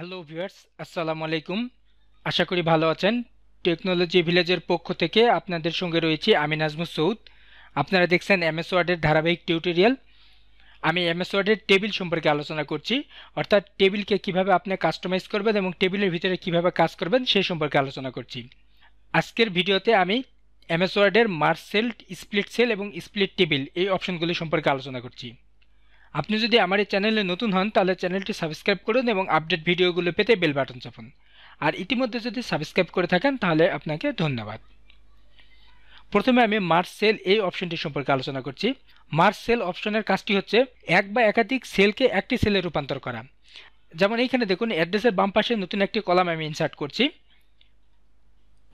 hello viewers আসসালামু আলাইকুম আশা করি ভালো আছেন টেকনোলজি ভিলেজের পক্ষ থেকে আপনাদের সঙ্গে রয়েছি আমি নাজমু সৌদ আপনারা দেখছেন এমএস ওয়ার্ডের ধারাবাহিক টিউটোরিয়াল আমি এমএস ওয়ার্ডের টেবিল সম্পর্কে আলোচনা করছি অর্থাৎ টেবিলকে কিভাবে আপনি কাস্টমাইজ করবেন এবং টেবিলের ভিতরে কিভাবে কাজ করবেন সেই সম্পর্কে আলোচনা করছি আজকের ভিডিওতে আমি এমএস ওয়ার্ডের মার্সেল স্প্লিট সেল এবং স্প্লিট টেবিল এই অপশনগুলি সম্পর্কে আলোচনা করছি আপনি যদি আমার এই চ্যানেলে নতুন হন তাহলে চ্যানেলটি সাবস্ক্রাইব করুন এবং আপডেট ভিডিওগুলো পেতে বেল বাটন চাপুন আর ইতিমধ্যে যদি সাবস্ক্রাইব করে থাকেন তাহলে আপনাকে ধন্যবাদ প্রথমে আমি মার্চ সেল এই অপশনটি সম্পর্কে আলোচনা করছি মার্চ সেল অপশনের কাজটি হচ্ছে এক বা একাধিক সেলকে একটি সেলে রূপান্তর করা যেমন এইখানে দেখুন অ্যাড্রেসের বাম পাশে নতুন একটি কলাম আমি ইনসার্ট করছি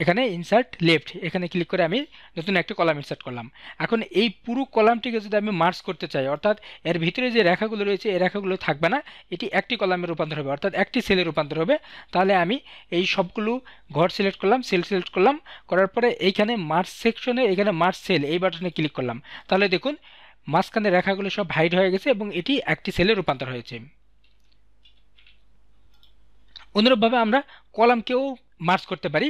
এখানে ইনসার্ট লেফট এখানে ক্লিক করে আমি নতুন একটা কলাম ইনসার্ট করলাম এখন এই পুরো কলামটিকে যদি আমি মার্চ করতে চাই অর্থাৎ এর ভিতরে যে রেখাগুলো রয়েছে এই রেখাগুলো থাকবে না এটি একটি কলামে রূপান্তর হবে অর্থাৎ একটি সেলে রূপান্তর হবে তাহলে আমি এই সবগুলো ঘর সিলেক্ট করলাম সেল সিলেক্ট করলাম করার পরে এইখানে মার্চ সেকশনে এখানে মার্চ সেল এই বাটনে ক্লিক করলাম তাহলে দেখুন মাঝখানে রেখাগুলো সব হাইড হয়ে গেছে এবং এটি একটি সেলে রূপান্তর হয়েছে অনুরূপভাবে আমরা কলামকেও মার্চ করতে পারি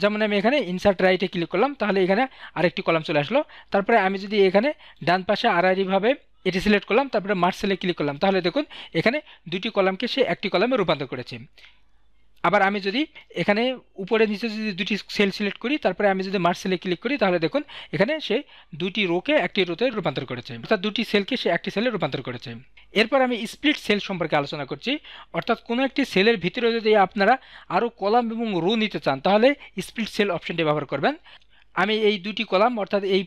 যেমন আমি এখানে ইনসার্ট রাইটে ক্লিক করলাম তাহলে এখানে আরেকটি কলাম চলে আসলো তারপরে আমি যদি এখানে ডান পাশে আড়াআড়িভাবে এটি সিলেক্ট করলাম তারপরে মার্চ সেলে ক্লিক করলাম তাহলে দেখুন এখানে দুটি কলামকে সে একটি কলামে রূপান্তর করেছে আবার আমি যদি এখানে উপরে নিচে যদি দুটি সেল সিলেক্ট করি তারপরে আমি যদি মার্চ সেলে ক্লিক করি তাহলে দেখুন এখানে সে দুটি রোকে একটি রোতে রূপান্তর করেছে অর্থাৎ দুটি সেলকে সে একটি সেলে রূপান্তর করেছে এরপর আমি স্প্লিট সেল সম্পর্কে আলোচনা করছি অর্থাৎ কোনো একটি সেলের ভিতরে যদি আপনারা আরও কলাম এবং রো নিতে চান তাহলে স্প্লিট সেল অপশনটি ব্যবহার করবেন আমি এই দুটি কলাম অর্থাৎ এই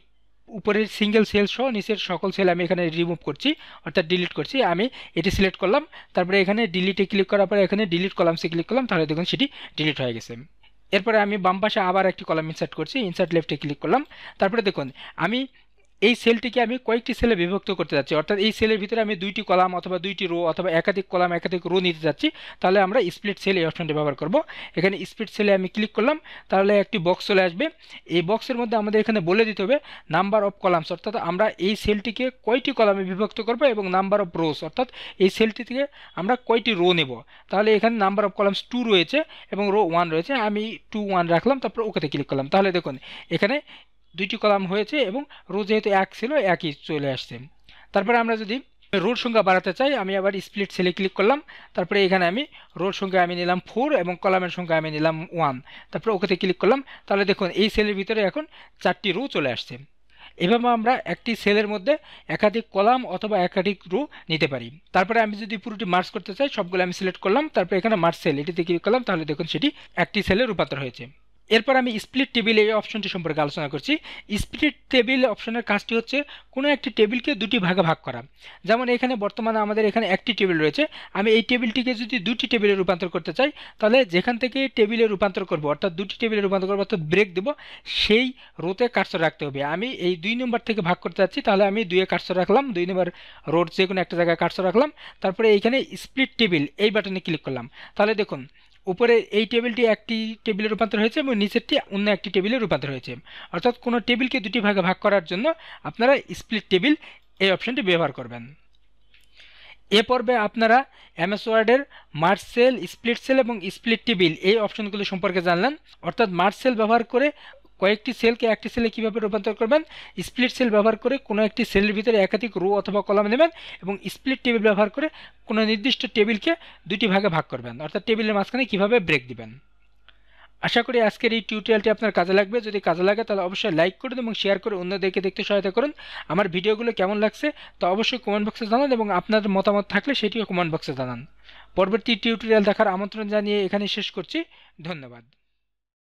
উপরের সিঙ্গেল সেল সহ নিচের সকল সেল আমি এখানে রিমুভ করছি অর্থাৎ ডিলিট করছি আমি এটি সিলেক্ট করলাম তারপরে এখানে ডিলিটে ক্লিক করার পরে এখানে ডিলিট কলামসে ক্লিক করলাম তাহলে দেখুন সেটি ডিলিট হয়ে গেছে এরপরে আমি বাম পাশে আবার একটি কলাম ইনসার্ট করছি ইনসার্ট লেফটে ক্লিক করলাম তারপরে দেখুন আমি এই সেলটিকে আমি কয়েকটি সেলে বিভক্ত করতে যাচ্ছি অর্থাৎ এই সেলের ভিতরে আমি দুইটি কলাম অথবা দুইটি রো অথবা একাধিক কলাম একাধিক রো নিতে যাচ্ছি তাহলে আমরা স্প্লিট সেল এই অপশনটি ব্যবহার করব এখানে স্প্লিট সেলে আমি ক্লিক করলাম তাহলে একটি বক্স চলে আসবে এই বক্সের মধ্যে আমাদের এখানে বলে দিতে হবে নাম্বার অফ কলামস অর্থাৎ আমরা এই সেলটিকে কয়টি কলামে বিভক্ত করব এবং নাম্বার অফ রোস অর্থাৎ এই সেলটি থেকে আমরা কয়টি রো নেব তাহলে এখানে নাম্বার অফ কলামস টু রয়েছে এবং রো ওয়ান রয়েছে আমি টু ওয়ান রাখলাম তারপর ওকেতে ক্লিক করলাম তাহলে দেখুন এখানে দুইটি কলাম হয়েছে এবং রো যেহেতু এক ছিল একই চলে আসছে তারপরে আমরা যদি রোর সংখ্যা বাড়াতে চাই আমি আবার স্প্লিট সেলে ক্লিক করলাম তারপরে এখানে আমি রোর সংখ্যা আমি নিলাম ফোর এবং কলামের সংখ্যা আমি নিলাম ওয়ান তারপরে ওকেতে ক্লিক করলাম তাহলে দেখুন এই সেলের ভিতরে এখন চারটি রো চলে আসছে এভাবে আমরা একটি সেলের মধ্যে একাধিক কলাম অথবা একাধিক রো নিতে পারি তারপরে আমি যদি পুরোটি মার্চ করতে চাই সবগুলো আমি সিলেক্ট করলাম তারপরে এখানে মার্চ সেল এটিতে ক্লিক করলাম তাহলে দেখুন সেটি একটি সেলে রূপান্তর হয়েছে এরপর আমি স্প্লিট টেবিল এই অপশনটি সম্পর্কে আলোচনা করছি স্প্লিট টেবিল অপশনের কাজটি হচ্ছে কোনো একটি টেবিলকে দুটি ভাগে ভাগ করা যেমন এখানে বর্তমানে আমাদের এখানে একটি টেবিল রয়েছে আমি এই টেবিলটিকে যদি দুটি টেবিলে রূপান্তর করতে চাই তাহলে যেখান থেকে টেবিলে রূপান্তর করব অর্থাৎ দুটি টেবিলে রূপান্তর করবো অর্থাৎ ব্রেক দেবো সেই রোতে কাটসর রাখতে হবে আমি এই দুই নম্বর থেকে ভাগ করতে চাচ্ছি তাহলে আমি দুয়ে কাটসর রাখলাম দুই নম্বর রোড যে কোনো একটা জায়গায় কাটসর রাখলাম তারপরে এইখানে স্প্লিট টেবিল এই বাটনে ক্লিক করলাম তাহলে দেখুন উপরে এই টেবিলটি একটি টেবিলে রূপান্তর হয়েছে এবং নিচেরটি অন্য একটি টেবিলে রূপান্তর হয়েছে অর্থাৎ কোনো টেবিলকে দুটি ভাগে ভাগ করার জন্য আপনারা স্প্লিট টেবিল এই অপশানটি ব্যবহার করবেন এ পর্বে আপনারা এমএস ওয়ার্ডের মার্সেল স্প্লিট সেল এবং স্প্লিট টেবিল এই অপশনগুলো সম্পর্কে জানলেন অর্থাৎ মার্সেল ব্যবহার করে কয়েকটি সেলকে একটি সেলে কীভাবে রূপান্তর করবেন স্প্লিট সেল ব্যবহার করে কোনো একটি সেলের ভিতরে একাধিক রো অথবা কলাম নেবেন এবং স্প্লিট টেবিল ব্যবহার করে কোনো নির্দিষ্ট টেবিলকে দুটি ভাগে ভাগ করবেন অর্থাৎ টেবিলের মাঝখানে কীভাবে ব্রেক দিবেন আশা করি আজকের এই টিউটোরিয়ালটি আপনার কাজে লাগবে যদি কাজে লাগে তাহলে অবশ্যই লাইক করুন এবং শেয়ার করে অন্যদেরকে দেখতে সহায়তা করুন আমার ভিডিওগুলো কেমন লাগছে তা অবশ্যই কমেন্ট বক্সে জানান এবং আপনার মতামত থাকলে সেটিও কমেন্ট বক্সে জানান পরবর্তী টিউটোরিয়াল দেখার আমন্ত্রণ জানিয়ে এখানে শেষ করছি ধন্যবাদ